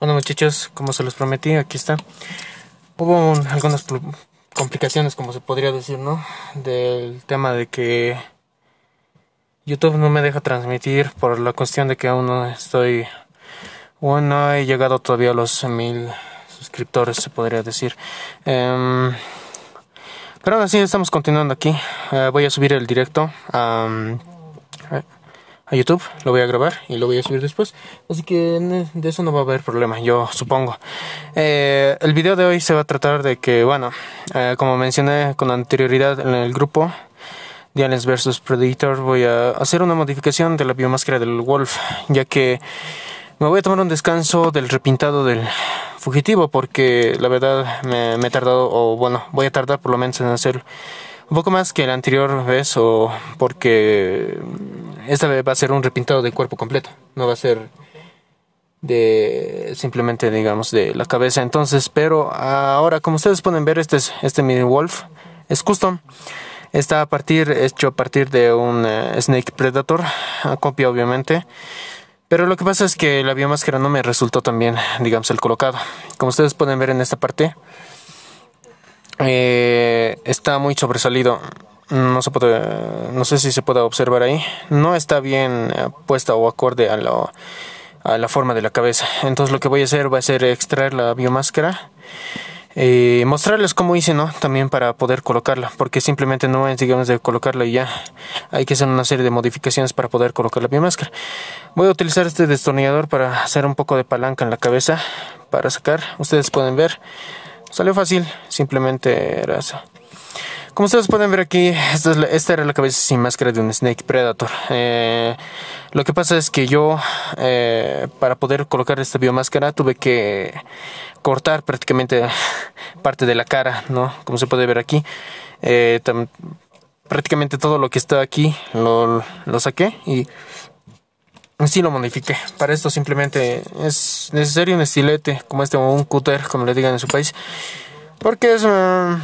Bueno muchachos, como se los prometí, aquí está. Hubo algunas complicaciones, como se podría decir, ¿no? Del tema de que YouTube no me deja transmitir por la cuestión de que aún no estoy... Bueno, no he llegado todavía a los mil suscriptores, se podría decir. Em, pero aún sí, estamos continuando aquí. Eh, voy a subir el directo. a a YouTube, lo voy a grabar y lo voy a subir después. Así que de eso no va a haber problema, yo supongo. Eh, el video de hoy se va a tratar de que, bueno, eh, como mencioné con anterioridad en el grupo, Dialens vs Predator, voy a hacer una modificación de la biomáscara del Wolf, ya que me voy a tomar un descanso del repintado del fugitivo, porque la verdad me, he tardado, o bueno, voy a tardar por lo menos en hacer un poco más que la anterior vez o porque esta va a ser un repintado de cuerpo completo, no va a ser de simplemente digamos de la cabeza entonces pero ahora como ustedes pueden ver este es este mini wolf es custom está a partir hecho a partir de un eh, snake predator a copia obviamente pero lo que pasa es que la biomáscara no me resultó tan bien digamos el colocado como ustedes pueden ver en esta parte eh, está muy sobresalido no se puede, no sé si se puede observar ahí, no está bien eh, puesta o acorde a, la forma de la cabeza. Entonces lo que voy a hacer va a ser extraer la biomáscara. Y mostrarles cómo hice, ¿no? También para poder colocarla, porque simplemente no es, digamos, de colocarla y ya. Hay que hacer una serie de modificaciones para poder colocar la biomáscara. Voy a utilizar este destornillador para hacer un poco de palanca en la cabeza, para sacar. Ustedes pueden ver, salió fácil, simplemente era eso. Como ustedes pueden ver aquí, esta, era la cabeza sin máscara de un Snake Predator. Eh, lo que pasa es que yo, eh, para poder colocar esta biomáscara, tuve que cortar prácticamente parte de la cara, ¿no? Como se puede ver aquí. Eh, prácticamente todo lo que está aquí lo, saqué y sí lo modifiqué. Para esto simplemente es necesario un estilete, como este, o un cutter, como le digan en su país. Porque es... Mm,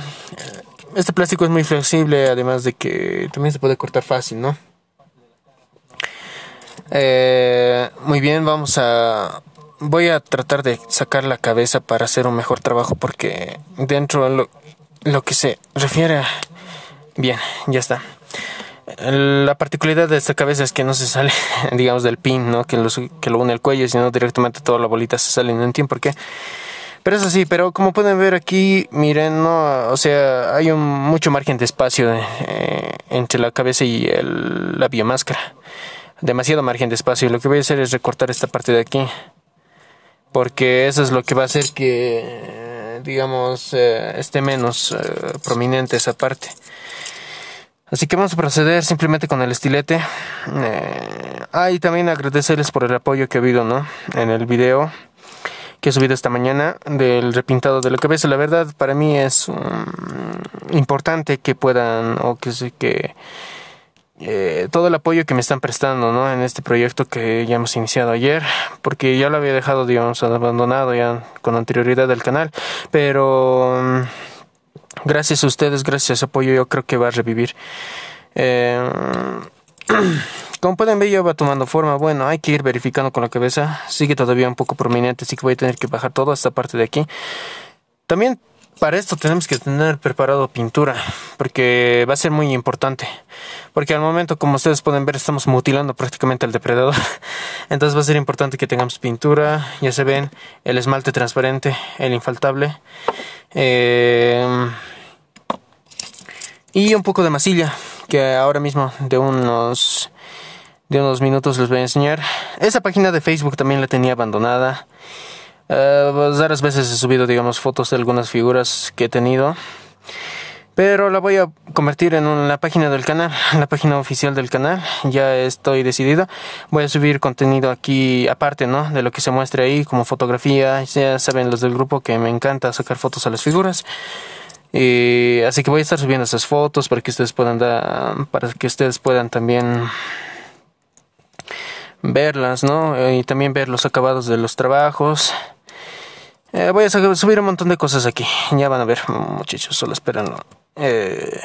este plástico es muy flexible, además de que también se puede cortar fácil, ¿no? Eh, muy bien, vamos a... Voy a tratar de sacar la cabeza para hacer un mejor trabajo porque dentro de lo, que se refiere a... Bien, ya está. La particularidad de esta cabeza es que no se sale, digamos, del pin, ¿no? Que, que lo une el cuello, sino directamente toda la bolita se sale. No entiendo por qué. Pero es así, pero como pueden ver aquí, miren, no, o sea, hay un mucho margen de espacio eh, entre la cabeza y la biomáscara. Demasiado margen de espacio. Y lo que voy a hacer es recortar esta parte de aquí. Porque eso es lo que va a hacer que, digamos, eh, esté menos eh, prominente esa parte. Así que vamos a proceder simplemente con el estilete. ah, y también agradecerles por el apoyo que ha habido, ¿no? En el video que he subido esta mañana del repintado de la cabeza. La verdad, para mí es um, importante que puedan o que sé que eh, todo el apoyo que me están prestando en este proyecto que ya hemos iniciado ayer, porque ya lo había dejado, digamos, abandonado ya con anterioridad del canal, pero um, gracias a ustedes, gracias a su apoyo, yo creo que va a revivir. Eh, como pueden ver, ya va tomando forma. Bueno, hay que ir verificando con la cabeza. Sigue todavía un poco prominente, así que voy a tener que bajar toda esta parte de aquí. También para esto tenemos que tener preparado pintura, porque va a ser muy importante. Porque al momento, como ustedes pueden ver, estamos mutilando prácticamente al depredador. Entonces va a ser importante que tengamos pintura, ya se ven, el esmalte transparente, el infaltable. Eh, y un poco de masilla, que ahora mismo de unos de unos minutos les voy a enseñar. Esa página de Facebook también la tenía abandonada. Eh, pues, raras veces he subido, digamos, fotos de algunas figuras que he tenido. Pero la voy a convertir en la página del canal, la página oficial del canal. Ya estoy decidido. Voy a subir contenido aquí aparte, ¿no? De lo que se muestre ahí, como fotografía. Ya saben los del grupo que me encanta sacar fotos a las figuras. Y así que voy a estar subiendo esas fotos para que ustedes puedan, para que ustedes puedan también verlas, ¿no? Eh, y también ver los acabados de los trabajos. Eh, voy a subir un montón de cosas aquí. Ya van a ver, muchachos, solo esperando eh,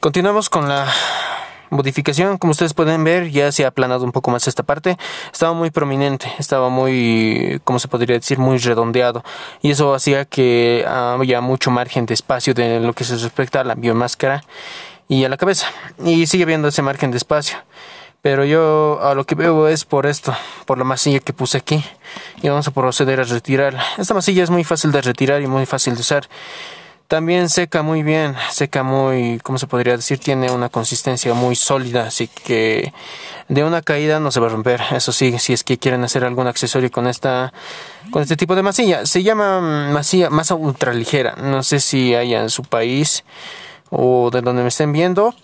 continuamos con la modificación. Como ustedes pueden ver, ya se ha aplanado un poco más esta parte. Estaba muy prominente, estaba muy, como se podría decir, muy redondeado. Y eso hacía que ah, haya mucho margen de espacio de lo que se respecta a la biomáscara y a la cabeza. Y sigue habiendo ese margen de espacio. Pero yo a lo que veo es por esto, por la masilla que puse aquí. Y vamos a proceder a retirar. Esta masilla es muy fácil de retirar y muy fácil de usar. También seca muy bien, seca muy, ¿cómo se podría decir? Tiene una consistencia muy sólida, así que de una caída no se va a romper. Eso sí, si es que quieren hacer algún accesorio con esta, con este tipo de masilla. Se llama masilla, masa ultraligera. No sé si hay en su país o de donde me estén viendo,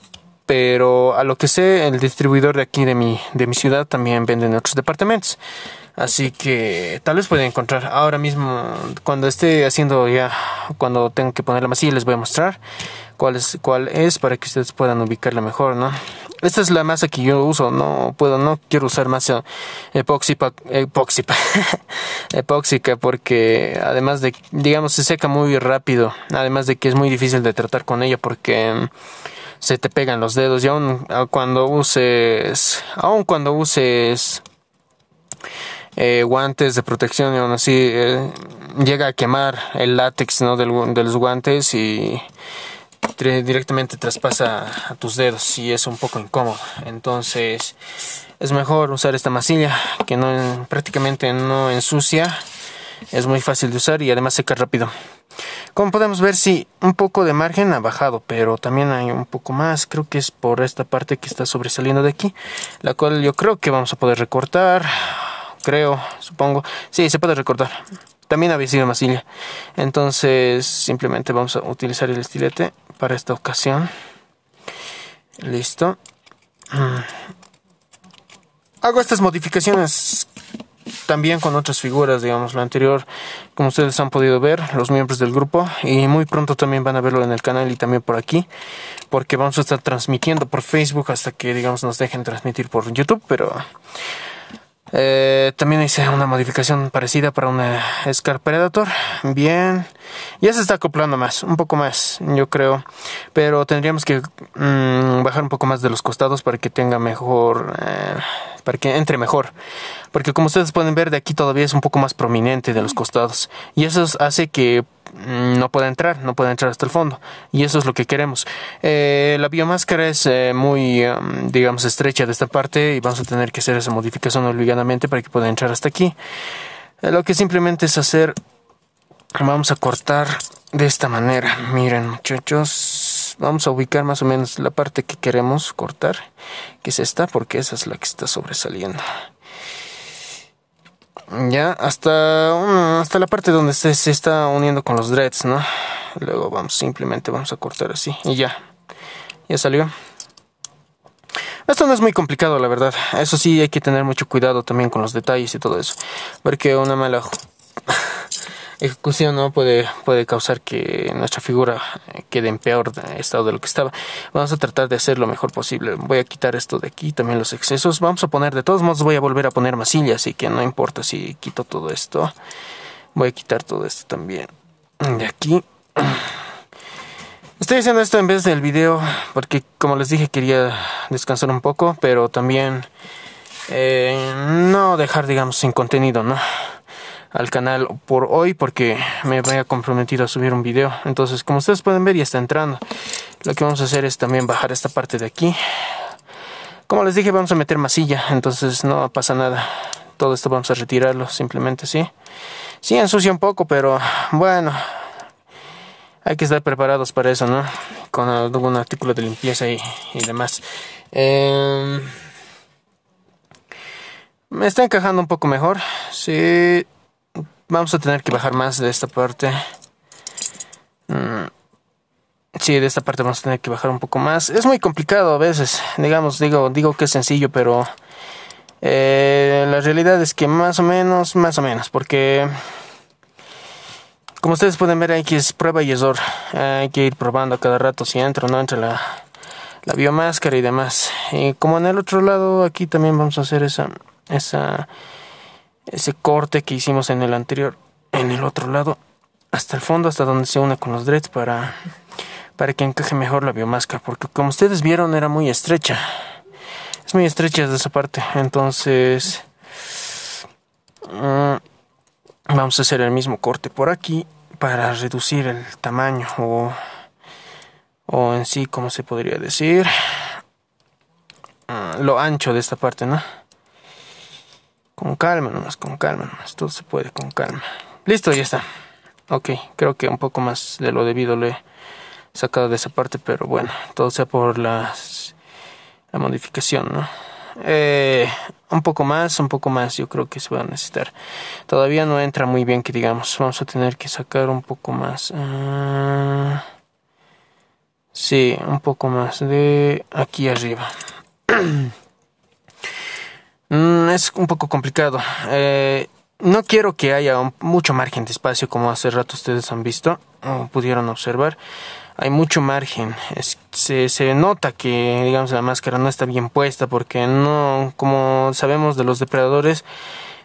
pero a lo que sé, el distribuidor de aquí de mi, de mi ciudad también vende en otros departamentos. Así que tal vez pueden encontrar ahora mismo, cuando esté haciendo ya, cuando tengo que poner la masilla, les voy a mostrar cuál es, cuál es para que ustedes puedan ubicarla mejor, ¿no? Esta es la masa que yo uso, no puedo, no quiero usar masa epóxica, epóxica, epóxica porque además de, digamos, se seca muy rápido, además de que es muy difícil de tratar con ella porque se te pegan los dedos y aun ah, cuando uses, aun cuando uses eh, guantes de protección y aún así eh, llega a quemar el látex de los guantes y directamente traspasa a tus dedos y es un poco incómodo entonces es mejor usar esta masilla que no prácticamente no ensucia es muy fácil de usar y además seca rápido como podemos ver, sí, un poco de margen ha bajado, pero también hay un poco más. Creo que es por esta parte que está sobresaliendo de aquí, la cual yo creo que vamos a poder recortar. Creo, supongo. Sí, se puede recortar. También había sido masilla. Entonces, simplemente vamos a utilizar el estilete para esta ocasión. Listo. Mm. Hago estas modificaciones también con otras figuras, digamos, lo anterior como ustedes han podido ver, los miembros del grupo. Y muy pronto también van a verlo en el canal y también por aquí. Porque vamos a estar transmitiendo por Facebook hasta que, digamos, nos dejen transmitir por YouTube. Pero eh, también hice una modificación parecida para una Scar Predator. Bien. Ya se está acoplando más, un poco más, yo creo. Pero tendríamos que mm, bajar un poco más de los costados para que tenga mejor... Eh, para que entre mejor. Porque como ustedes pueden ver, de aquí todavía es un poco más prominente de los costados. Y eso hace que mm, no pueda entrar, no pueda entrar hasta el fondo. Y eso es lo que queremos. Eh, la biomáscara es eh, muy, mm, digamos, estrecha de esta parte y vamos a tener que hacer esa modificación obligadamente para que pueda entrar hasta aquí. Eh, lo que simplemente es hacer, vamos a cortar de esta manera. Miren, muchachos vamos, a ubicar más o menos la parte que queremos cortar, que es esta, porque esa es la que está sobresaliendo. Ya, hasta, mm, hasta la parte donde se, está uniendo con los dreads, ¿no? Luego vamos, simplemente vamos a cortar así y ya. Ya salió. Esto no es muy complicado, la verdad. Eso sí, hay que tener mucho cuidado también con los detalles y todo eso. Porque una mala... ejecución no puede, puede causar que nuestra figura quede en peor estado de lo que estaba. Vamos a tratar de hacer lo mejor posible. Voy a quitar esto de aquí, también los excesos. Vamos a poner, de todos modos voy a volver a poner masilla, así que no importa si quito todo esto. Voy a quitar todo esto también de aquí. Estoy haciendo esto en vez del video porque como les dije quería descansar un poco, pero también eh, no dejar digamos sin contenido, ¿no? al canal por hoy porque me había comprometido a subir un video. Entonces, como ustedes pueden ver, ya está entrando. Lo que vamos a hacer es también bajar esta parte de aquí. Como les dije, vamos a meter masilla, entonces no pasa nada. Todo esto vamos a retirarlo, simplemente así. Sí, ensucia un poco, pero bueno, hay que estar preparados para eso, ¿no? Con algún artículo de limpieza y, demás. Em, me está encajando un poco mejor. Sí, vamos a tener que bajar más de esta parte. Mm, sí, de esta parte vamos a tener que bajar un poco más. Es muy complicado a veces, digamos, digo, digo que es sencillo, pero eh, la realidad es que más o menos, más o menos, porque como ustedes pueden ver aquí es prueba y error. Hay que ir probando a cada rato si entra o no Entre la, la biomáscara y demás. Y como en el otro lado, aquí también vamos a hacer esa, esa ese corte que hicimos en el anterior, en el otro lado, hasta el fondo, hasta donde se une con los dreads para, para que encaje mejor la biomasca, porque como ustedes vieron era muy estrecha, es muy estrecha de esa parte, entonces mm, vamos a hacer el mismo corte por aquí para reducir el tamaño o, o en sí, como se podría decir, mm, lo ancho de esta parte, ¿no? Con calma nomás, con calma nomás. Todo se puede con calma. Listo, ya está. Ok, creo que un poco más de lo debido le he sacado de esa parte, pero bueno, todo sea por las, la modificación, ¿no? Eh, un poco más, un poco más, yo creo que se va a necesitar. Todavía no entra muy bien, que digamos. Vamos a tener que sacar un poco más. Ah, sí, un poco más de aquí arriba. es un poco complicado. Eh, no quiero que haya mucho margen de espacio como hace rato ustedes han visto o pudieron observar. Hay mucho margen. se, nota que digamos la máscara no está bien puesta porque no, como sabemos de los depredadores,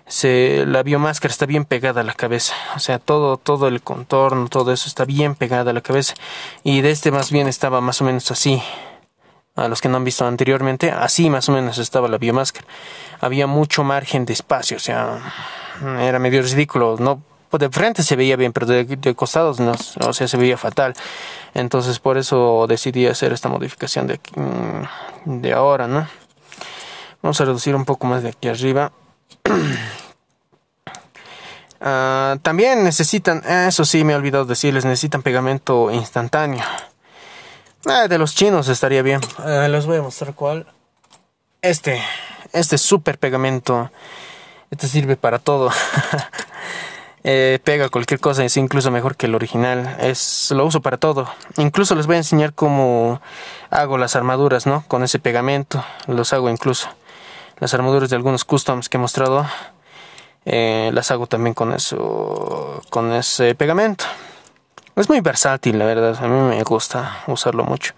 se, la biomáscara está bien pegada a la cabeza. O sea, todo, todo el contorno, todo eso está bien pegada a la cabeza. Y de este más bien estaba más o menos así a los que no han visto anteriormente, así más o menos estaba la biomáscara. Había mucho margen de espacio, o sea, era medio ridículo, no de frente se veía bien, pero de, costados no, o sea, se veía fatal. Entonces, por eso decidí hacer esta modificación de, mm, de ahora, ¿no? Vamos a reducir un poco más de aquí arriba. Ah, también necesitan, eso sí, me he olvidado decirles, necesitan pegamento instantáneo. Eh, de los chinos estaría bien. Eh, les voy a mostrar cuál. Este. Este super pegamento. Este sirve para todo. Eh, pega cualquier cosa. Es incluso mejor que el original. Es, lo uso para todo. Incluso les voy a enseñar cómo hago las armaduras, ¿no? Con ese pegamento. Los hago incluso. Las armaduras de algunos customs que he mostrado. las hago también con eso. Con ese pegamento es muy versátil, la verdad. A mí me gusta usarlo mucho.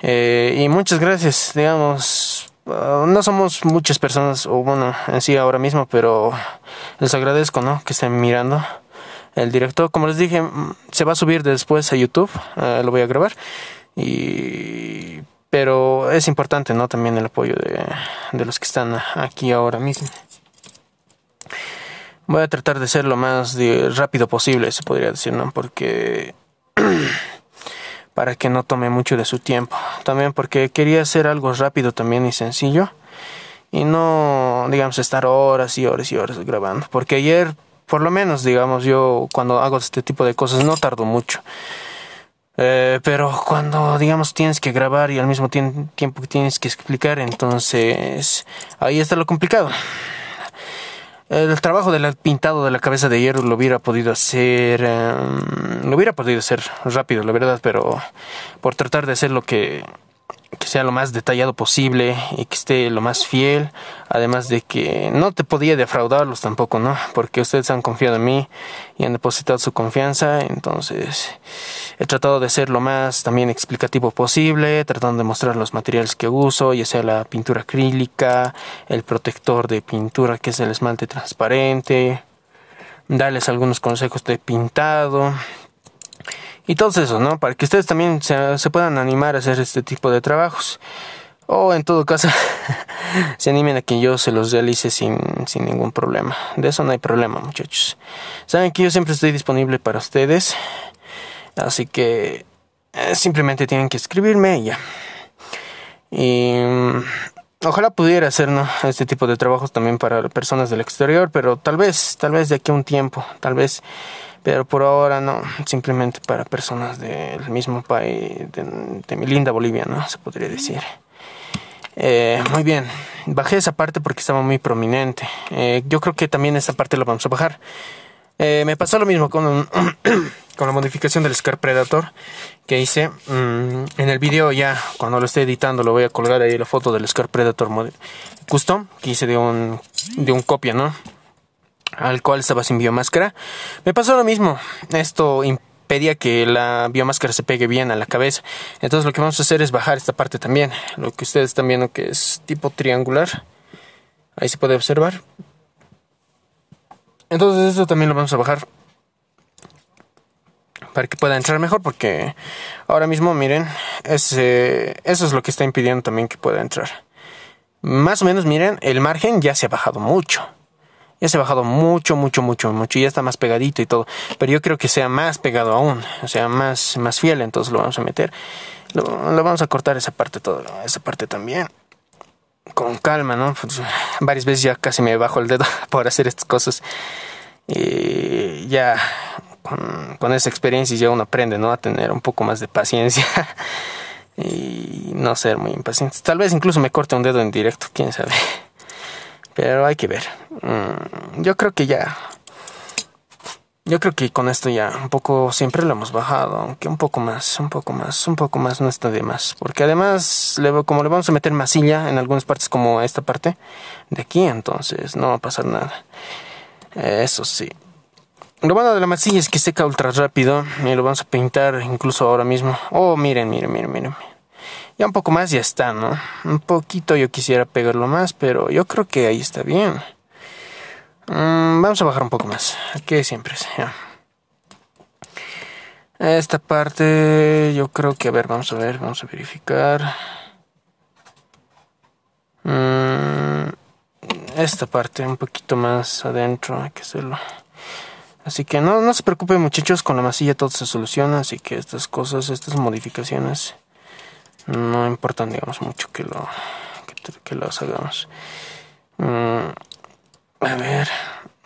Eh, y muchas gracias, digamos. Ah, no somos muchas personas, o bueno, en sí ahora mismo, pero les agradezco, ¿no? Que estén mirando el directo. Como les dije, mm, se va a subir después a YouTube, eh, lo voy a grabar. Y... Pero es importante, ¿no? También el apoyo de, de los que están aquí ahora mismo. Voy a tratar de ser lo más rápido posible, se podría decir, ¿no? Porque... para que no tome mucho de su tiempo. También porque quería hacer algo rápido también y sencillo. Y no, digamos, estar horas y horas y horas grabando. Porque ayer, por lo menos, digamos, yo cuando hago este tipo de cosas no tardo mucho. Eh, pero cuando, digamos, tienes que grabar y al mismo tiempo tienes que explicar, entonces ahí está lo complicado el trabajo del pintado de la cabeza de hierro lo hubiera podido hacer, em, lo hubiera podido hacer rápido, la verdad, pero por tratar de hacer lo que que sea lo más detallado posible y que esté lo más fiel. Además de que no te podía defraudarlos tampoco, ¿no? Porque ustedes han confiado en mí y han depositado su confianza. Entonces he tratado de ser lo más también explicativo posible, tratando de mostrar los materiales que uso, ya sea la pintura acrílica, el protector de pintura que es el esmalte transparente, darles algunos consejos de pintado y todos eso, ¿no? Para que ustedes también se, puedan animar a hacer este tipo de trabajos. O en todo caso, se animen a que yo se los realice sin, sin ningún problema. De eso no hay problema, muchachos. Saben que yo siempre estoy disponible para ustedes. Así que eh, simplemente tienen que escribirme y ya. Y mm, ojalá pudiera hacer ¿no? este tipo de trabajos también para personas del exterior, pero tal vez, tal vez de aquí a un tiempo, tal vez pero por ahora no, simplemente para personas del mismo país, de, mi linda Bolivia, ¿no? Se podría decir. Eh, muy bien, bajé esa parte porque estaba muy prominente. Eh, yo creo que también esa parte la vamos a bajar. Eh, me pasó lo mismo con, con la modificación del Scar Predator que hice. Mm, en el video ya, cuando lo esté editando, lo voy a colgar ahí la foto del Scar Predator Custom que hice de un, de un copia, ¿no? al cual estaba sin biomáscara. Me pasó lo mismo. Esto impedía que la biomáscara se pegue bien a la cabeza. Entonces lo que vamos a hacer es bajar esta parte también. Lo que ustedes están viendo que es tipo triangular. Ahí se puede observar. Entonces esto también lo vamos a bajar. Para que pueda entrar mejor. Porque ahora mismo, miren. eso es lo que está impidiendo también que pueda entrar. Más o menos, miren, el margen ya se ha bajado mucho. Ya se ha bajado mucho, mucho, mucho, mucho. Ya está más pegadito y todo. Pero yo creo que sea más pegado aún. O sea, más, más fiel. Entonces lo vamos a meter. Lo, vamos a cortar esa parte todo. Esa parte también. Con calma, ¿no? Pues, varias veces ya casi me bajo el dedo por hacer estas cosas. Y ya con, con esa experiencia ya uno aprende, ¿no? A tener un poco más de paciencia. y no ser muy impaciente. Tal vez incluso me corte un dedo en directo, quién sabe. Pero hay que ver. Mm, yo creo que ya. Yo creo que con esto ya un poco siempre lo hemos bajado, aunque un poco más, un poco más, un poco más no está de más. Porque además, como le vamos a meter masilla en algunas partes como esta parte de aquí, entonces no va a pasar nada. Eso sí. Lo bueno de la masilla es que seca ultra rápido y lo vamos a pintar incluso ahora mismo. Oh, miren, miren, miren, miren. Ya un poco más ya está, ¿no? Un poquito yo quisiera pegarlo más, pero yo creo que ahí está bien. Mm, vamos a bajar un poco más. Aquí siempre sea. Esta parte yo creo que, a ver, vamos a ver, vamos a verificar. Mm, esta parte un poquito más adentro, hay que hacerlo. Así que no, no se preocupen muchachos, con la masilla todo se soluciona, así que estas cosas, estas modificaciones no importan digamos mucho que lo que, que hagamos mm, a ver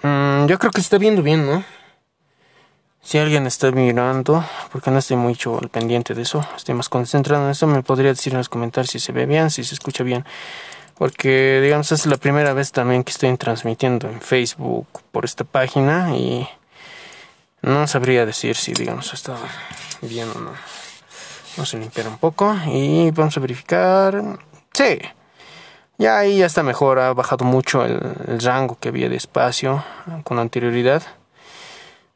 mm, yo creo que está viendo bien no si alguien está mirando porque no estoy mucho al pendiente de eso estoy más concentrado en eso me podría decir en los comentarios si se ve bien si se escucha bien porque digamos es la primera vez también que estoy transmitiendo en Facebook por esta página y no sabría decir si digamos está bien o no Vamos a limpiar un poco y vamos a verificar. Sí, ya ahí ya está mejor, ha bajado mucho el, rango que había de espacio eh, con anterioridad.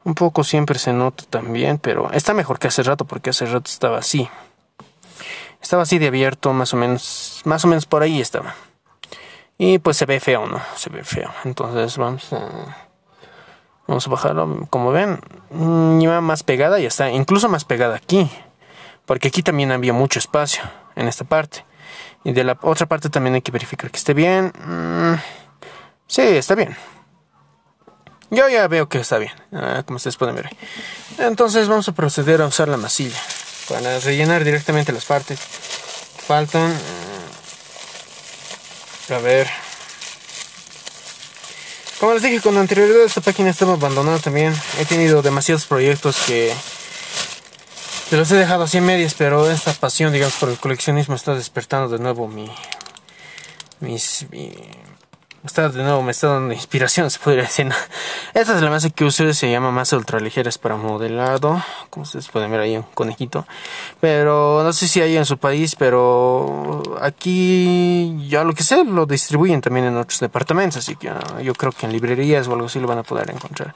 Un poco siempre se nota también, pero está mejor que hace rato porque hace rato estaba así. Estaba así de abierto, más o menos, más o menos por ahí estaba. Y pues se ve feo, ¿no? Se ve feo. Entonces vamos a... Vamos a bajarlo, como ven, lleva mm, más pegada y está incluso más pegada aquí porque aquí también había mucho espacio en esta parte. Y de la otra parte también hay que verificar que esté bien. Mm, sí, está bien. Yo ya veo que está bien, ah, como ustedes pueden ver. Entonces vamos a proceder a usar la masilla para rellenar directamente las partes faltan. Mm, a ver. Como les dije con anterioridad, esta página estaba abandonada también. He tenido demasiados proyectos que te los he dejado así en medias, pero esta pasión, digamos, por el coleccionismo está despertando de nuevo mi... Mis... está de nuevo, me está dando inspiración, se podría decir. Esta es la masa que ustedes se llama masa ultraligeras para modelado. Como ustedes pueden ver, ahí un conejito. Pero no sé si hay en su país, pero aquí ya lo que sé, lo distribuyen también en otros departamentos. Así que ah, yo creo que en librerías o algo así lo van a poder encontrar.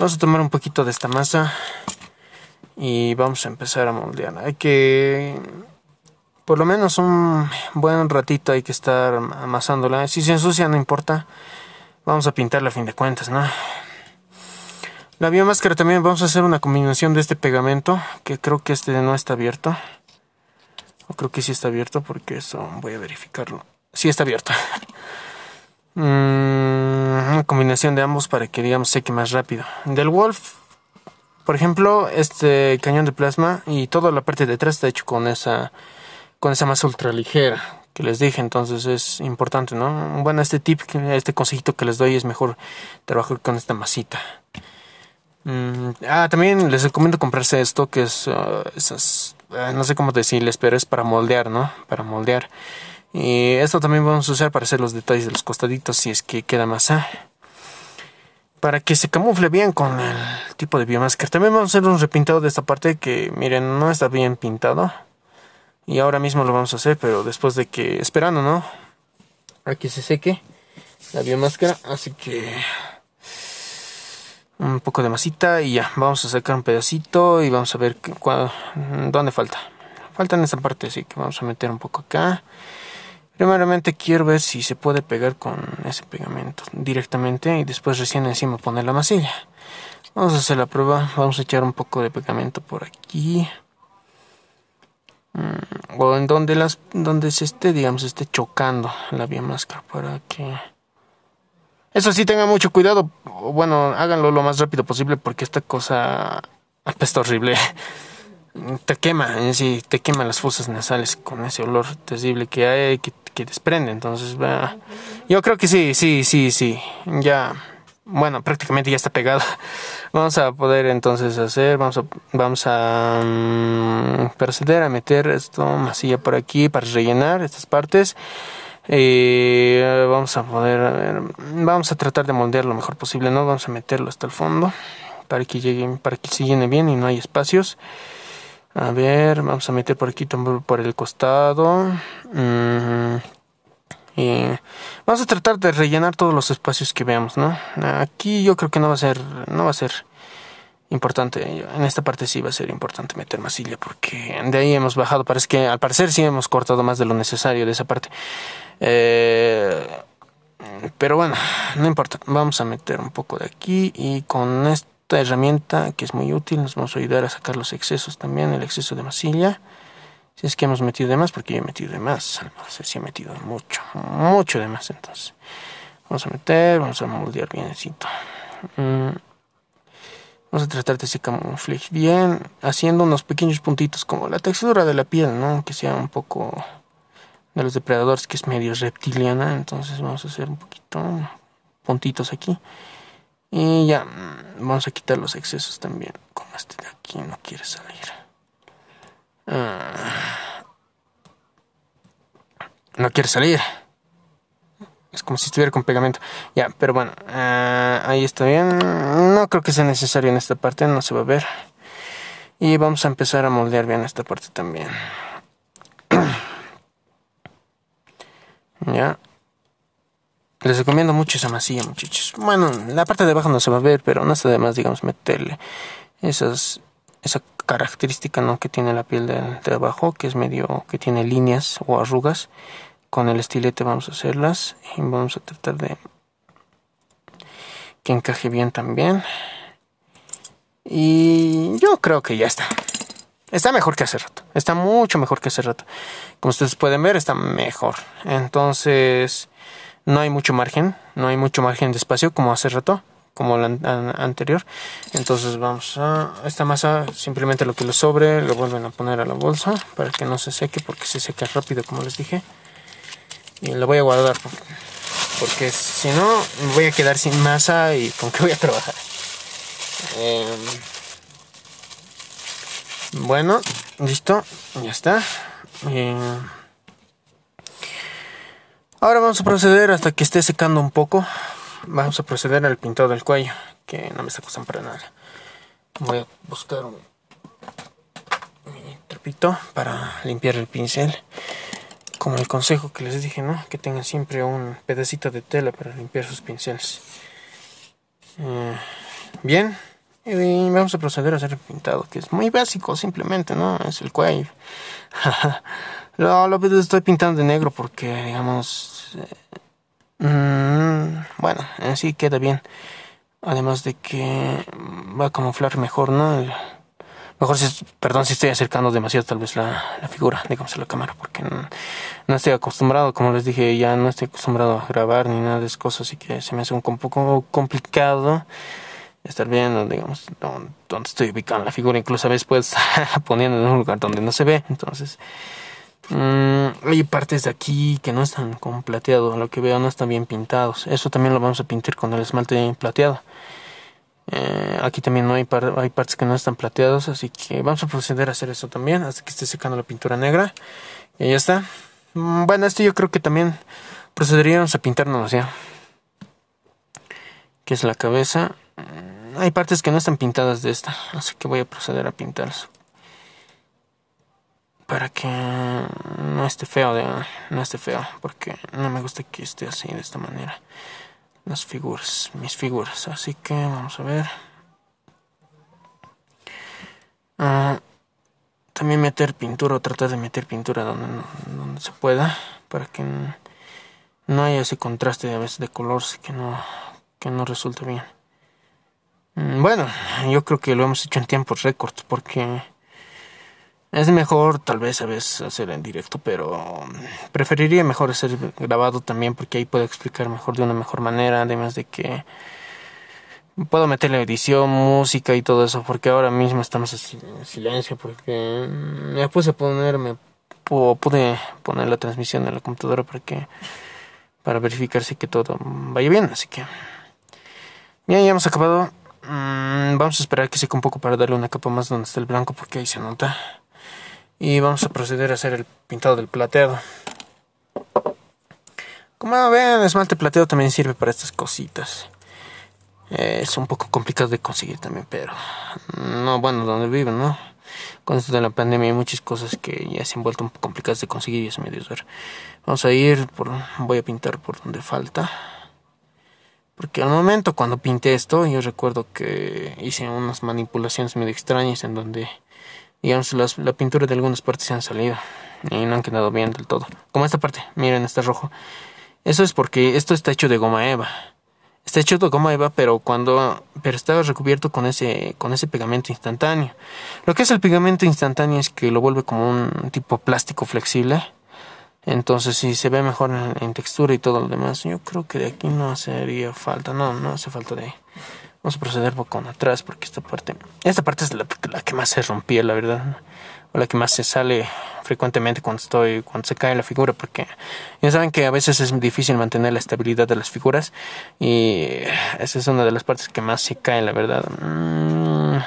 Vamos a tomar un poquito de esta masa y vamos a empezar a moldear. Hay que por lo menos un buen ratito hay que estar amasándola. Si se ensucia no importa. Vamos a pintarla a fin de cuentas, ¿no? La biomáscara también vamos a hacer una combinación de este pegamento, que creo que este no está abierto. O creo que sí está abierto porque eso voy a verificarlo. Sí está abierto. Mm, una combinación de ambos para que digamos seque más rápido. Del Wolf por ejemplo, este cañón de plasma y toda la parte de atrás está hecho con esa, con esa masa ultraligera que les dije, entonces es importante, ¿no? Bueno, este tip, este consejito que les doy es mejor trabajar con esta masita. Mm, ah, también les recomiendo comprarse esto, que es ah, ah, no sé cómo decirles, pero es para moldear, ¿no? Para moldear. Y esto también vamos a usar para hacer los detalles de los costaditos si es que queda masa para que se camufle bien con el tipo de biomáscara. También vamos a hacer un repintado de esta parte que, miren, no está bien pintado. Y ahora mismo lo vamos a hacer, pero después de que, esperando, ¿no? A que se seque la biomáscara, así que... Un poco de masita y ya, vamos a sacar un pedacito y vamos a ver dónde falta. Falta en esta parte, así que vamos a meter un poco acá. Primeramente quiero ver si se puede pegar con ese pegamento directamente y después recién encima poner la masilla. Vamos a hacer la prueba, vamos a echar un poco de pegamento por aquí. Mm, o en donde las donde se esté, digamos, esté chocando la vía máscara para que eso sí tengan mucho cuidado. Bueno, háganlo lo más rápido posible porque esta cosa apesta horrible te quema, sí, te quema las fosas nasales con ese olor terrible que hay, que, desprende. Entonces, yo creo que sí, sí, sí, sí. Ya, bueno, prácticamente ya está pegado. Vamos a poder entonces hacer, vamos a, vamos a mm, proceder a meter esto masilla por aquí para rellenar estas partes. Eh, vamos a poder, vamos a tratar de moldear lo mejor posible, ¿no? Vamos a meterlo hasta el fondo para que llegue para que se llene bien y no hay espacios. A ver, vamos a meter por aquí por el costado. Mm, y vamos a tratar de rellenar todos los espacios que veamos, ¿no? Aquí yo creo que no va a ser, no va a ser importante. En esta parte sí va a ser importante meter masilla porque de ahí hemos bajado. Parece que al parecer sí hemos cortado más de lo necesario de esa parte. Eh, pero bueno, no importa. Vamos a meter un poco de aquí y con esto herramienta que es muy útil nos vamos a ayudar a sacar los excesos también, el exceso de masilla. Si es que hemos metido de más, porque yo he metido de más, al parecer si he metido mucho, mucho de más entonces. Vamos a meter, vamos a moldear biencito. Mm. Vamos a tratar de ese flech bien, haciendo unos pequeños puntitos como la textura de la piel, ¿no? Que sea un poco de los depredadores, que es medio reptiliana. Entonces vamos a hacer un poquito puntitos aquí. Y ya, mm, vamos a quitar los excesos también. Como este de aquí no quiere salir. Ah. no quiere salir. Es como si estuviera con pegamento. Ya, pero bueno, ah, ahí está bien. No creo que sea necesario en esta parte, no se va a ver. Y vamos a empezar a moldear bien esta parte también. ya. Les recomiendo mucho esa masilla, muchachos. Bueno, la parte de abajo no se va a ver, pero no está además, digamos, meterle esas, esa característica ¿no? que tiene la piel de, de abajo, que es medio, que tiene líneas o arrugas. Con el estilete vamos a hacerlas y vamos a tratar de que encaje bien también. Y yo creo que ya está. Está mejor que hace rato. Está mucho mejor que hace rato. Como ustedes pueden ver, está mejor. Entonces, no hay mucho margen, no hay mucho margen de espacio como hace rato, como la anterior. Entonces vamos a esta masa, simplemente lo que lo sobre, lo vuelven a poner a la bolsa para que no se seque, porque se seca rápido como les dije. Y lo voy a guardar, porque si no voy a quedar sin masa y con qué voy a trabajar. Em, bueno, listo, ya está. Em, Ahora vamos a proceder hasta que esté secando un poco. Vamos a proceder al pintado del cuello, que no me está costando para nada. Voy a buscar un, trapito para limpiar el pincel. Como el consejo que les dije, ¿no? Que tengan siempre un pedacito de tela para limpiar sus pinceles. Eh, bien. Y vamos a proceder a hacer el pintado, que es muy básico, simplemente, ¿no? Es el cuello. Lo estoy pintando de negro porque, digamos... mmm, bueno, así queda bien. Además de que va a camuflar mejor, ¿no? mejor si... Perdón si estoy acercando demasiado tal vez la, figura, digamos, a la cámara. Porque no, estoy acostumbrado, como les dije, ya no estoy acostumbrado a grabar ni nada de esas cosas. Así que se me hace un poco complicado estar viendo, digamos, dónde, estoy ubicando la figura. Incluso a veces puedes poniendo en un lugar donde no se ve. Entonces... Mm, hay partes de aquí que no están con plateado, a lo que veo no están bien pintados. Eso también lo vamos a pintar con el esmalte plateado. Eh, aquí también no hay, partes que no están plateadas, así que vamos a proceder a hacer eso también hasta que esté secando la pintura negra. Y ya está. Mm, bueno, esto yo creo que también procederíamos a pintarnos ya. Que es la cabeza. Mm, hay partes que no están pintadas de esta, así que voy a proceder a pintarlas para que no esté feo, de, no esté feo, porque no me gusta que esté así, de esta manera. Las figuras, mis figuras. Así que vamos a ver. Ah, también meter pintura o tratar de meter pintura donde, donde se pueda para que no haya ese contraste a veces de colores que no, que no resulte bien. Mm, bueno, yo creo que lo hemos hecho en tiempos récords porque es mejor tal vez a veces hacer en directo, pero mm, preferiría mejor hacer grabado también porque ahí puedo explicar mejor de una mejor manera, además de que puedo meter la edición, música y todo eso, porque ahora mismo estamos en silencio porque mm, me puse a ponerme o pude poner la transmisión en la computadora para que para verificarse que todo vaya bien, así que bien, ya hemos acabado. Mm, vamos a esperar que seque un poco para darle una capa más donde está el blanco porque ahí se nota y vamos a proceder a hacer el pintado del plateado. Como ven, esmalte plateado también sirve para estas cositas. Eh, es un poco complicado de conseguir también, pero no, bueno, donde viven, ¿no? Con esto de la pandemia hay muchas cosas que ya se han vuelto un poco complicadas de conseguir y eso me dio suerte. Vamos a ir por, voy a pintar por donde falta. Porque al momento cuando pinté esto, yo recuerdo que hice unas manipulaciones medio extrañas en donde digamos, la pintura de algunas partes se han salido y no han quedado bien del todo. Como esta parte, miren, está rojo. Eso es porque esto está hecho de goma eva. Está hecho de goma eva, pero cuando pero estaba recubierto con ese con ese pegamento instantáneo. Lo que es el pegamento instantáneo es que lo vuelve como un tipo plástico flexible. Entonces, si se ve mejor en, textura y todo lo demás, yo creo que de aquí no haría falta, no, no hace falta de ahí. Vamos a proceder con atrás porque esta parte, esta parte es la, que más se rompía, la verdad. O la que más se sale frecuentemente cuando estoy, cuando se cae la figura, porque ya saben que a veces es difícil mantener la estabilidad de las figuras y esa es una de las partes que más se cae, la verdad. Mm,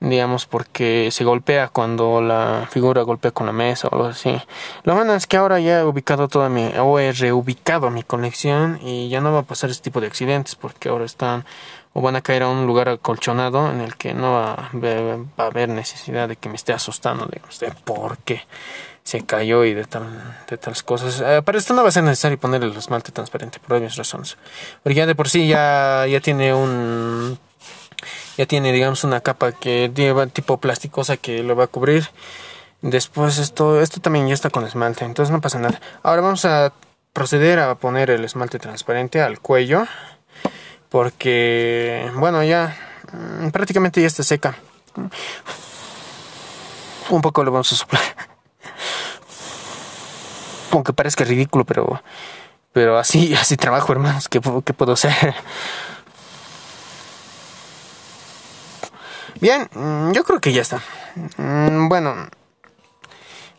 digamos porque se golpea cuando la figura golpea con la mesa o algo así. Lo bueno es que ahora ya he ubicado toda mi, o he reubicado mi conexión y ya no va a pasar este tipo de accidentes porque ahora están o van a caer a un lugar acolchonado en el que no va, a haber necesidad de que me esté asustando de por qué se cayó y de tal de tales cosas. Eh, para esto no va a ser necesario poner el esmalte transparente por obvias razones. Porque ya de por sí ya, ya tiene un ya tiene digamos una capa que lleva tipo plasticosa que lo va a cubrir. Después esto esto también ya está con esmalte, entonces no pasa nada. Ahora vamos a proceder a poner el esmalte transparente al cuello porque, bueno, ya mm, prácticamente ya está seca. Un poco lo vamos a soplar. Aunque parezca ridículo, pero, pero así, así trabajo, hermanos. ¿Qué, puedo hacer? Bien, mm, yo creo que ya está. Mm, bueno,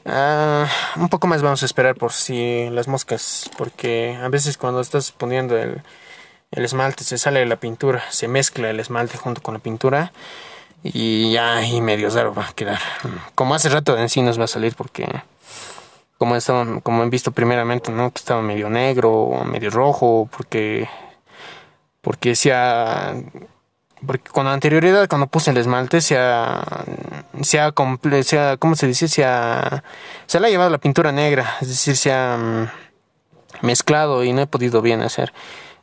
ah, un poco más vamos a esperar por si las moscas, porque a veces cuando estás poniendo el, el esmalte se sale de la pintura, se mezcla el esmalte junto con la pintura y ya Y medio raro va a quedar. Como hace rato en sí nos va a salir porque como estaban, como han visto primeramente, ¿no? Que estaba medio negro, medio rojo, porque porque se porque con anterioridad cuando puse el esmalte se ha se ha, se ¿cómo se dice? Se se ha llevado la pintura negra, es decir, se ha mm, mezclado y no he podido bien hacer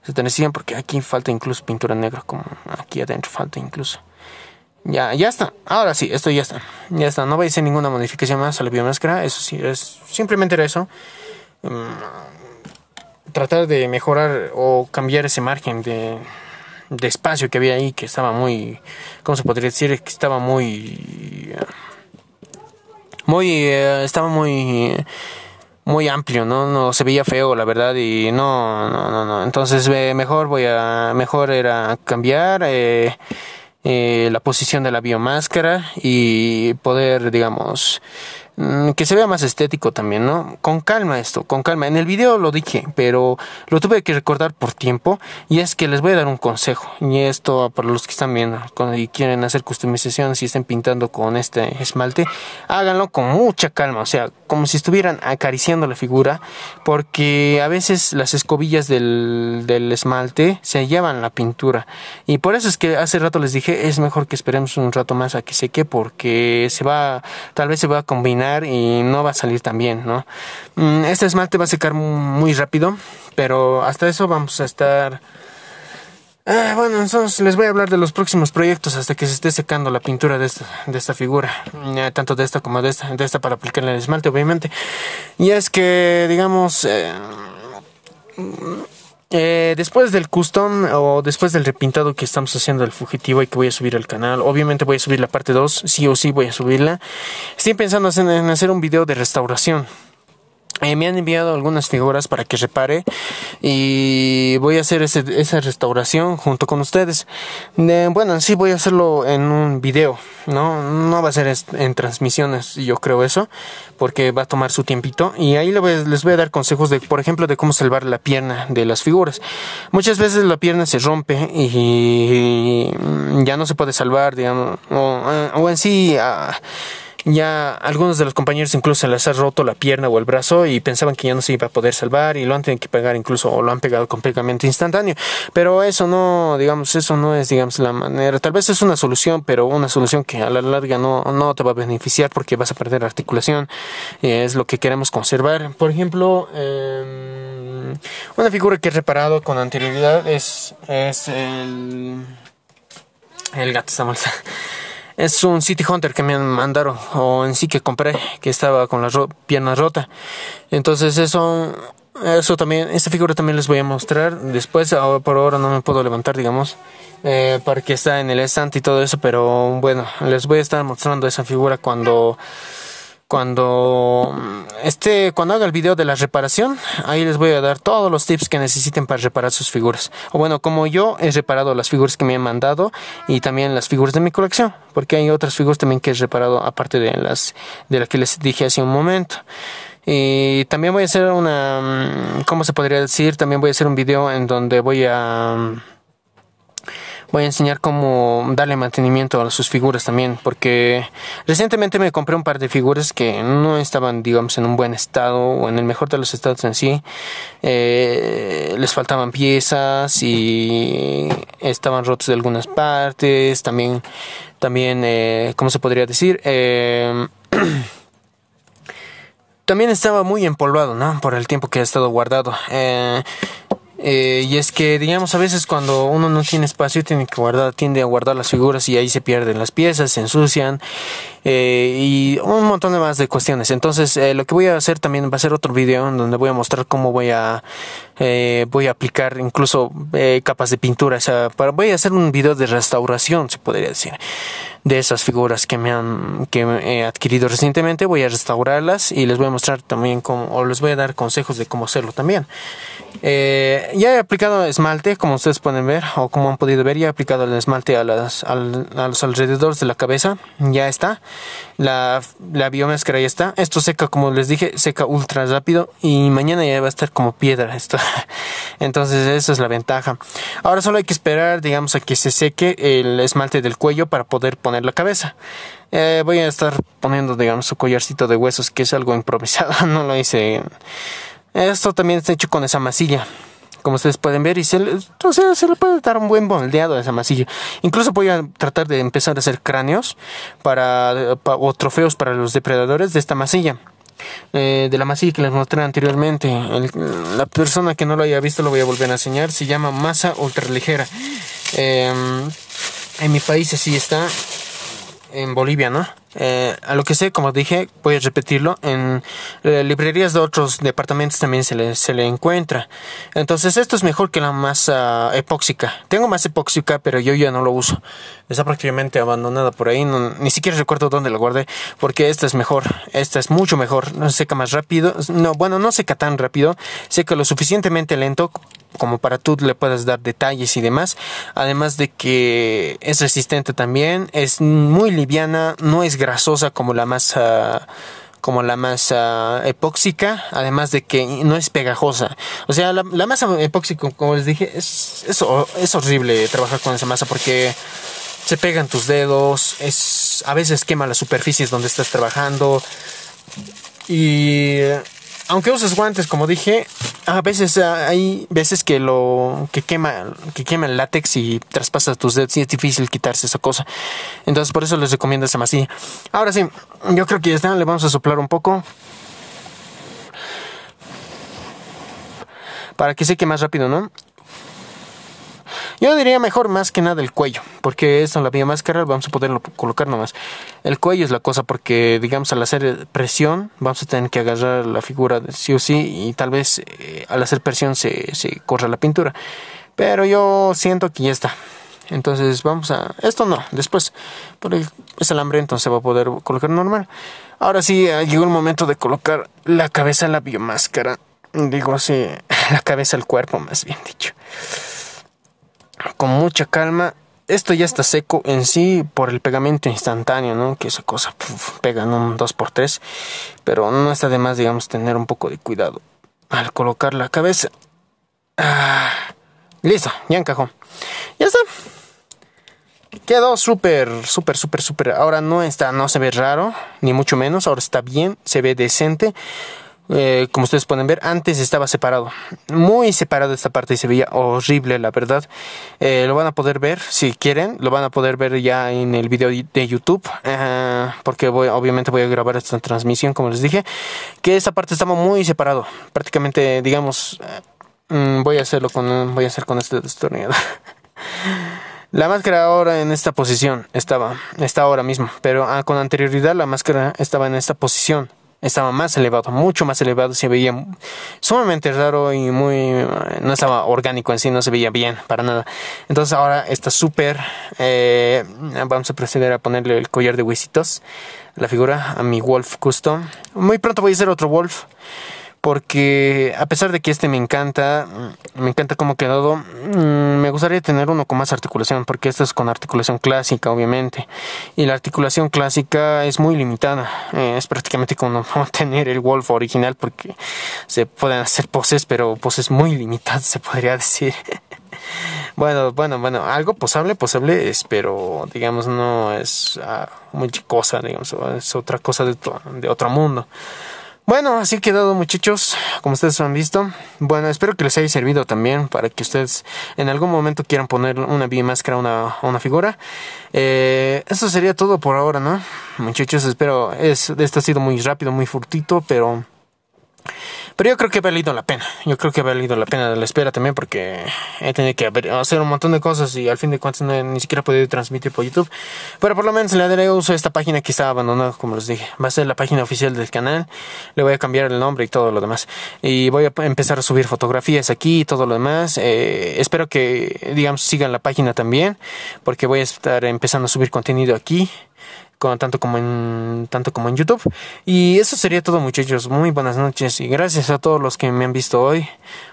se tenecían porque aquí falta incluso pintura negra, como aquí adentro falta incluso. Ya, ya está. Ahora sí, esto ya está. Ya está. No voy a hacer ninguna modificación más a la biomáscara. Eso sí, es simplemente era eso. Mm, tratar de mejorar o cambiar ese margen de, espacio que había ahí, que estaba muy, ¿cómo se podría decir? Que estaba muy... Muy... Eh, estaba muy muy amplio, ¿no? No se veía feo, la verdad, y no, no, no, no. Entonces, mejor voy a, mejor era cambiar eh, eh, la posición de la biomáscara y poder, digamos, Mm, que se vea más estético también, ¿no? Con calma esto, con calma. En el video lo dije, pero lo tuve que recordar por tiempo y es que les voy a dar un consejo y esto ah, para los que están viendo y quieren hacer customizaciones Y estén pintando con este esmalte, háganlo con mucha calma, o sea, como si estuvieran acariciando la figura porque a veces las escobillas del, del esmalte se llevan la pintura y por eso es que hace rato les dije es mejor que esperemos un rato más a que seque porque se va, tal vez se va a combinar y no va a salir tan bien, ¿no? Mm, este esmalte va a secar muy rápido, pero hasta eso vamos a estar... Ah, bueno, entonces les voy a hablar de los próximos proyectos hasta que se esté secando la pintura de esta, figura, tanto de esta como de esta, de esta para aplicarle el esmalte, obviamente. Y es que, digamos, eh, eh, después del custom o después del repintado que estamos haciendo del fugitivo y que voy a subir al canal, obviamente voy a subir la parte 2, sí o sí voy a subirla. Estoy pensando en hacer un video de restauración eh, me han enviado algunas figuras para que repare y voy a hacer esa restauración junto con ustedes. Eh, bueno, sí voy a hacerlo en un video, ¿no? No va a ser en transmisiones, yo creo eso, porque va a tomar su tiempito y ahí les voy a dar consejos, de, por ejemplo, de cómo salvar la pierna de las figuras. Muchas veces la pierna se rompe y ya no se puede salvar, digamos, o, eh, en sí... Ah, ya algunos de los compañeros incluso se les ha roto la pierna o el brazo y pensaban que ya no se iba a poder salvar y lo han tenido que pegar incluso o lo han pegado con pegamento instantáneo. Pero eso no, digamos, eso no es, digamos, la manera. Tal vez es una solución, pero una solución que a la larga no, no te va a beneficiar porque vas a perder articulación. Eh, es lo que queremos conservar. Por ejemplo, em, una figura que he reparado con anterioridad es, es el... El gato está mal. Es un City Hunter que me mandaron, o en sí que compré, que estaba con la pierna piernas Entonces eso, eso también, esta figura también les voy a mostrar después. Ah, por ahora no me puedo levantar, digamos, eh, para que está en el estante y todo eso. Pero bueno, les voy a estar mostrando esa figura cuando cuando este cuando haga el video de la reparación ahí les voy a dar todos los tips que necesiten para reparar sus figuras o bueno como yo he reparado las figuras que me han mandado y también las figuras de mi colección porque hay otras figuras también que he reparado aparte de las de las que les dije hace un momento y también voy a hacer una mm, cómo se podría decir también voy a hacer un video en donde voy a mm, voy a enseñar cómo darle mantenimiento a sus figuras también porque recientemente me compré un par de figuras que no estaban digamos en un buen estado o en el mejor de los estados en sí eh, les faltaban piezas y estaban rotos de algunas partes también también eh, cómo se podría decir eh, también estaba muy empolvado, ¿no? Por el tiempo que ha estado guardado. Eh, eh, y es que, digamos, a veces cuando uno no tiene espacio, tiene que guardar, tiende a guardar las figuras y ahí se pierden las piezas, se ensucian eh, y un montón de más de cuestiones. Entonces, eh, lo que voy a hacer también va a ser otro video en donde voy a mostrar cómo voy a eh, voy a aplicar incluso eh, capas de pintura, voy a hacer un video de restauración, se podría decir, de esas figuras que me han he adquirido recientemente, voy a restaurarlas y les voy a mostrar también cómo, o les voy a dar consejos de cómo hacerlo también. Eh, ya he aplicado esmalte, como ustedes pueden ver, o como han podido ver, ya he aplicado el esmalte a, los alrededores de la cabeza, ya está. La, la biomáscara ya está. Esto seca, como les dije, seca ultra rápido y mañana ya va a estar como piedra esto. Entonces esa es la ventaja. Ahora solo hay que esperar, digamos, a que se seque el esmalte del cuello para poder poner la cabeza. Eh, voy a estar poniendo, digamos, su collarcito de huesos, que es algo improvisado, no lo hice. Esto también está hecho con esa masilla como ustedes pueden ver, y se le, puede dar un buen moldeado a esa masilla. Incluso voy a tratar de empezar a hacer cráneos para, o trofeos para los depredadores de esta masilla. Eh, de la masilla que les mostré anteriormente. la persona que no lo haya visto lo voy a volver a enseñar. Se llama masa ultraligera. Em, en mi país así está. En Bolivia, ¿no? Eh, a lo que sé, como dije, voy a repetirlo, en eh, librerías de otros departamentos también se le, se le encuentra. Entonces esto es mejor que la masa ah, epóxica. Tengo masa epóxica, pero yo ya no lo uso. Está prácticamente abandonada por ahí, ni siquiera recuerdo dónde la guardé, porque esta es mejor, esta es mucho mejor, seca más rápido, no, bueno, no seca tan rápido, seca lo suficientemente lento como para tú le puedas dar detalles y demás. Además de que es resistente también, es muy liviana, no es grasosa como la masa ah, como la masa ah, epóxica, además de que no es pegajosa. O sea, la, masa epóxica, como les dije, es, es, es horrible trabajar con esa masa porque se pegan tus dedos, es, a veces quema las superficies donde estás trabajando y aunque uses guantes, como dije, a veces hay veces que lo que quema, que quema el látex y traspasa tus dedos y es difícil quitarse esa cosa. Entonces por eso les recomiendo esa masilla. Ahora sí, yo creo que ya están le vamos a soplar un poco. Para que se queme más rápido, ¿no? Yo diría mejor más que nada el cuello, porque esto en la vía vamos a poderlo colocar nomás. El cuello es la cosa, porque digamos al hacer presión, vamos a tener que agarrar la figura sí o sí, y tal vez eh, al hacer presión se, corra la pintura. Pero yo siento que ya está. Entonces vamos a... Esto no, después. Por el, es alambre, entonces va a poder colocar normal. Ahora sí, ah, llegó el momento de colocar la cabeza en la biomáscara. Digo, así, la cabeza al cuerpo, más bien dicho con mucha calma. Esto ya está seco en sí por el pegamento instantáneo, ¿no? Que esa cosa pega en un 2x3. Pero no está de más, digamos, tener un poco de cuidado al colocar la cabeza. Ah, listo, ya encajó. Ya está. Quedó súper, súper, súper, súper. Ahora no está, no se ve raro, ni mucho menos. Ahora está bien, se ve decente. Eh, como ustedes pueden ver, antes estaba separado, muy separado esta parte y se veía horrible, la verdad. Eh, lo van a poder ver, si quieren, lo van a poder ver ya en el video de YouTube, eh, porque obviamente voy a grabar esta transmisión, como les dije, que esta parte estaba muy separado, prácticamente, digamos, mm, voy a hacerlo con, voy a hacer con este destornillador. La máscara ahora en esta posición estaba, está ahora mismo, pero ah, con anterioridad la máscara estaba en esta posición estaba más elevado, mucho más elevado, se veía sumamente raro y muy no estaba orgánico en sí, no se veía bien para nada. Entonces ahora está súper eh, vamos a proceder a ponerle el collar de huesitos, la figura a mi Wolf Custom. Muy pronto voy a hacer otro Wolf porque a pesar de que este me encanta, mm, me encanta cómo ha quedado, mm, me gustaría tener uno con más articulación, porque este es con articulación clásica, obviamente, y la articulación clásica es muy limitada, eh, es prácticamente como tener el Wolf original, porque se pueden hacer poses, pero poses muy limitadas, se podría decir. Bueno, bueno, bueno, algo posable, posable es, pero digamos no es ah, muy chicosa, digamos, es otra cosa de otro mundo. Bueno, así quedado muchachos, como ustedes han visto. Bueno, espero que les haya servido también para que ustedes en algún momento quieran poner una máscara a una, figura. Eh, eso sería todo por ahora, ¿no? Muchachos, espero, es, esto ha sido muy rápido, muy furtito, pero pero yo creo que ha valido la pena. Yo creo que ha valido la pena de la espera también porque he tenido que hacer un montón de cosas y al fin de cuentas ni siquiera he podido transmitir por YouTube. Pero por lo menos le daré uso a esta página que estaba abandonada, como les dije. Va a ser la página oficial del canal. Le voy a cambiar el nombre y todo lo demás. Y voy a empezar a subir fotografías aquí y todo lo demás. Eh, espero que, digamos, sigan la página también porque voy a estar empezando a subir contenido aquí tanto, como en, tanto como en YouTube. Y eso sería todo muchachos. Muy buenas noches y gracias a todos los que me han visto hoy.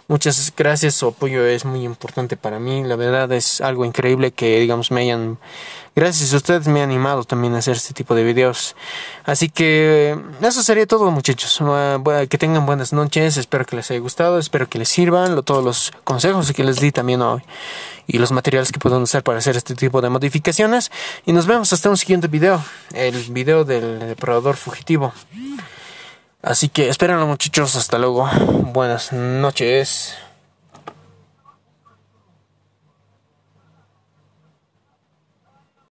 Muchas gracias, su apoyo es muy importante para mí. La verdad es algo increíble que digamos me hayan... Gracias a ustedes me han animado también a hacer este tipo de videos. Así que eso sería todo muchachos. Ah, que tengan buenas noches. Espero que les haya gustado. Espero que les sirvan todos los consejos que les di también hoy y los materiales que pueden usar para hacer este tipo de modificaciones. Y nos vemos hasta un siguiente video, el video del depredador fugitivo. Así que los muchachos, hasta luego. Buenas noches.